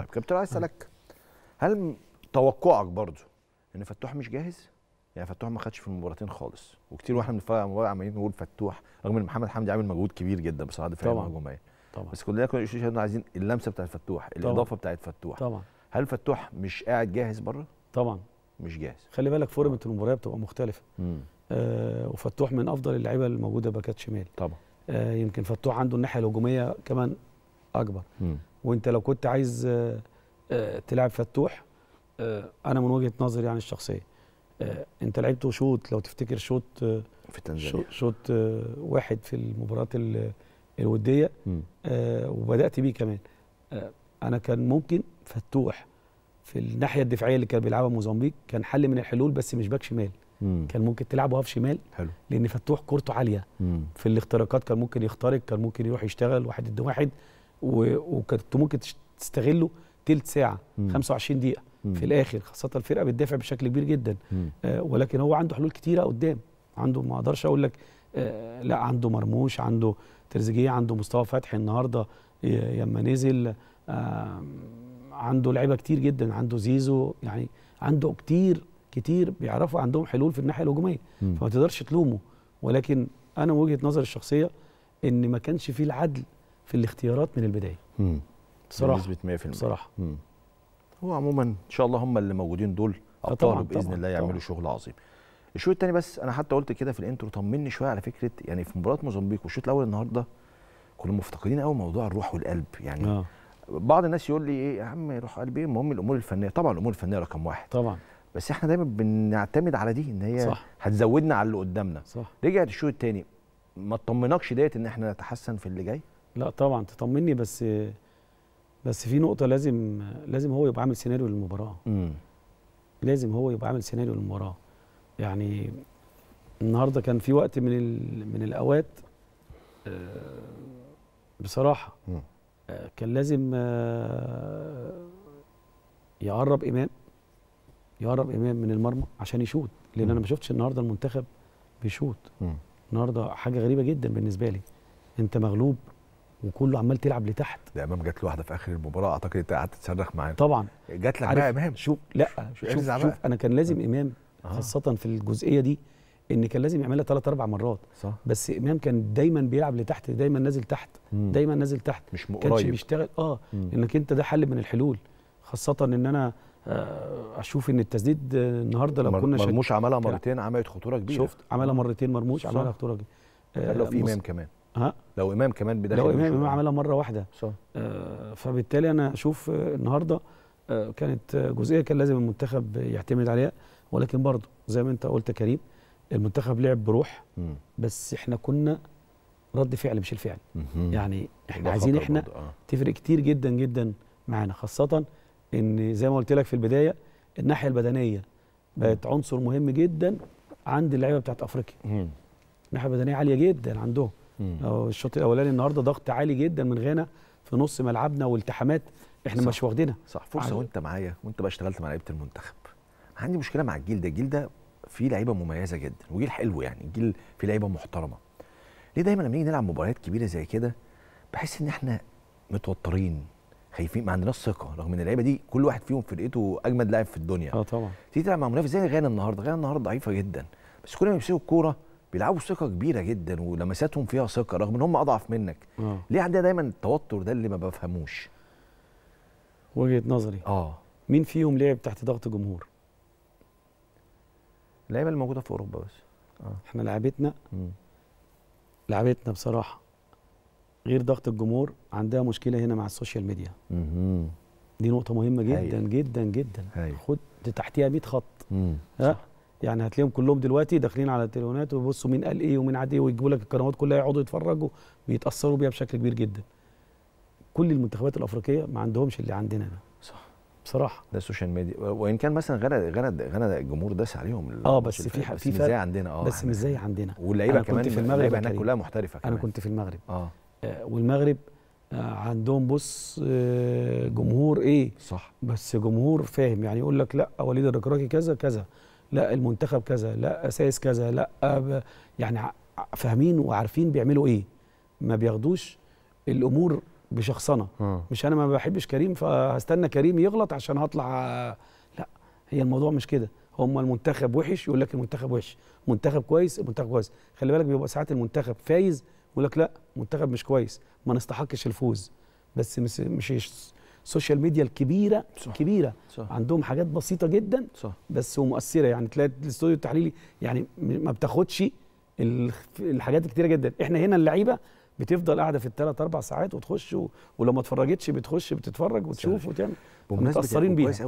طيب كابتن عايز اسالك هل توقعك برضو ان فتوح مش جاهز؟ يعني فتوح ما خدش في المباراتين خالص وكتير واحنا بنتفرج على المباراه عمالين نقول فتوح رغم ان محمد حمدي عامل مجهود كبير جدا بصراحه دفاعيا هجوميه طبعا بس كلنا كنا عايزين اللمسه بتاعت فتوح الاضافه بتاعت فتوح طبعا هل فتوح مش قاعد جاهز بره؟ طبعا مش جاهز خلي بالك فورمه المباراه بتبقى مختلفه آه وفتوح من افضل اللعيبه الموجوده باكات شمال طبعا آه يمكن فتوح عنده الناحيه الهجوميه كمان اكبر مم. وانت لو كنت عايز آه، آه، تلعب فتوح آه، انا من وجهه نظري يعني الشخصيه انت لعبت شوط لو تفتكر شوط في تنزانيا شوط واحد في المباراه الوديه وبدات بيه كمان انا كان ممكن فتوح في الناحيه الدفاعيه اللي كان بيلعبها موزمبيق كان حل من الحلول بس مش باك شمال مم. كان ممكن تلعبه هاف شمال حلو. لان فتوح كورته عاليه مم. في الاختراقات كان ممكن يخترق كان ممكن يروح يشتغل واحد ضد واحد وكنت ممكن تستغله تلت ساعه م. 25 دقيقه م. في الاخر خاصه الفرقه بتدافع بشكل كبير جدا آه ولكن هو عنده حلول كتيره قدام عنده ما اقدرش اقول لك آه لا عنده مرموش عنده تريزيجيه عنده مصطفى فتحي النهارده لما آه، نزل آه عنده لعيبه كتير جدا عنده زيزو يعني عنده كتير كتير بيعرفوا عندهم حلول في الناحيه الهجوميه فما تقدرش تلومه ولكن انا وجهه نظري الشخصيه ان ما كانش فيه العدل في الاختيارات من البدايه امم بصراحه بنسبه 100% بصراحه مم. هو عموما ان شاء الله هم اللي موجودين دول آه، ابطال باذن الله يعملوا طبعًا. شغل عظيم الشوط الثاني بس انا حتى قلت كده في الانترو طمني شويه على فكره يعني في مباراه موزمبيق والشوط الاول النهارده كنا مفتقدين قوي موضوع الروح والقلب يعني آه. بعض الناس يقول لي ايه يا عم روح قلب ايه المهم الامور الفنيه طبعا الامور الفنيه رقم واحد طبعا بس احنا دايما بنعتمد على دي ان هي صح. هتزودنا على اللي قدامنا صح. رجعت الشوط الثاني ما تطمناكش ديت ان احنا نتحسن في اللي جاي لا طبعا تطمني بس بس في نقطه لازم لازم هو يبقى عامل سيناريو للمباراه مم. لازم هو يبقى عامل سيناريو للمباراه يعني النهارده كان في وقت من من الاوقات آه، بصراحه آه، كان لازم آه، يقرب امام يقرب امام من المرمى عشان يشوط لان انا ما شفتش النهارده المنتخب بيشوط النهارده حاجه غريبه جدا بالنسبه لي انت مغلوب وكله عمال تلعب لتحت ده امام جات له واحده في اخر المباراه اعتقد انت قعدت تصرخ معاه طبعا جات لك بقى امام شوف لا شوف, شوف, شوف انا كان لازم آه. امام آه. خاصه في الجزئيه دي ان كان لازم يعملها ثلاث اربع مرات صح. بس امام كان دايما بيلعب لتحت دايما نازل تحت مم. دايما نازل تحت مش قريب كانش بيشتغل اه مم. انك انت ده حل من الحلول خاصه ان انا آه، اشوف ان التسديد النهارده لو كنا مرموش عملها مرتين عملت خطوره كبيره شفت عملها مرتين مرموش عملها خطوره كبيره آه لو في امام كمان ها لو امام كمان بداخل لو امام عملها مره واحده صح آه فبالتالي انا اشوف النهارده آه كانت جزئيه كان لازم المنتخب يعتمد عليها ولكن برضه زي ما انت قلت يا كريم المنتخب لعب بروح بس احنا كنا رد فعل مش الفعل مم. يعني احنا عايزين احنا آه. تفرق كتير جدا جدا معانا خاصه ان زي ما قلت لك في البدايه الناحيه البدنيه بقت عنصر مهم جدا عند اللعيبه بتاعت افريقيا الناحيه البدنيه عاليه جدا عندهم الشوط الاولاني النهارده ضغط عالي جدا من غانا في نص ملعبنا والتحامات احنا صح. مش واخدينها صح فرصه وانت معايا وانت بقى اشتغلت مع لعيبه المنتخب عندي مشكله مع الجيل ده الجيل ده فيه لعيبه مميزه جدا وجيل حلو يعني الجيل فيه لعيبه محترمه ليه دايما لما نيجي نلعب مباريات كبيره زي كده بحس ان احنا متوترين خايفين ما عندناش ثقه رغم ان اللعيبه دي كل واحد فيهم فرقته اجمد لاعب في الدنيا اه طبعا تيجي تلعب مع منافس زي غانا النهارده غانا النهارده ضعيفه جدا بس كل ما يمسكوا الكوره بيلعبوا ثقه كبيره جدا ولمساتهم فيها ثقه رغم ان هم اضعف منك آه. ليه عندنا دايما التوتر ده اللي ما بفهموش وجهه نظري اه مين فيهم لعب تحت ضغط جمهور اللعيبه اللي موجوده في اوروبا بس آه. احنا لعبتنا لعبتنا بصراحه غير ضغط الجمهور عندها مشكله هنا مع السوشيال ميديا مم. دي نقطه مهمه جدا هاي. جدا جدا هاي. خد تحتيها 100 خط صح. يعني هتلاقيهم كلهم دلوقتي داخلين على التليفونات ويبصوا مين قال ايه ومين عاد ايه ويجيبوا لك القنوات كلها يقعدوا يتفرجوا ويتاثروا بيها بشكل كبير جدا. كل المنتخبات الافريقيه ما عندهمش اللي عندنا ده. صح بصراحه ده السوشيال ميديا وان كان مثلا غنى غنى غنى الجمهور داس عليهم اه بس في في في فرق زي عندنا اه بس مش زي عندنا واللعيبه كمان في المغرب هناك كلها محترفه كمان انا كنت في المغرب اه, آه والمغرب آه عندهم بص آه جمهور ايه صح بس جمهور فاهم يعني يقول لك لا وليد الركراكي كذا كذا لا المنتخب كذا لا اساس كذا لا آه، يعني فاهمين وعارفين بيعملوا ايه ما بياخدوش الامور بشخصنه آه. مش انا ما بحبش كريم فهستنى كريم يغلط عشان هطلع لا هي الموضوع مش كده هم المنتخب وحش يقول لك المنتخب وحش منتخب كويس المنتخب كويس خلي بالك بيبقى ساعات المنتخب فايز يقول لك لا منتخب مش كويس ما نستحقش الفوز بس مش مش السوشيال ميديا الكبيره صح. كبيره صح. عندهم حاجات بسيطه جدا صح. بس ومؤثره يعني تلاقي الاستوديو التحليلي يعني ما بتاخدش الحاجات الكتيره جدا احنا هنا اللعيبه بتفضل قاعده في الثلاث اربع ساعات وتخش و... ولو ما اتفرجتش بتخش بتتفرج وتشوف وتعمل متاثرين يعني بيها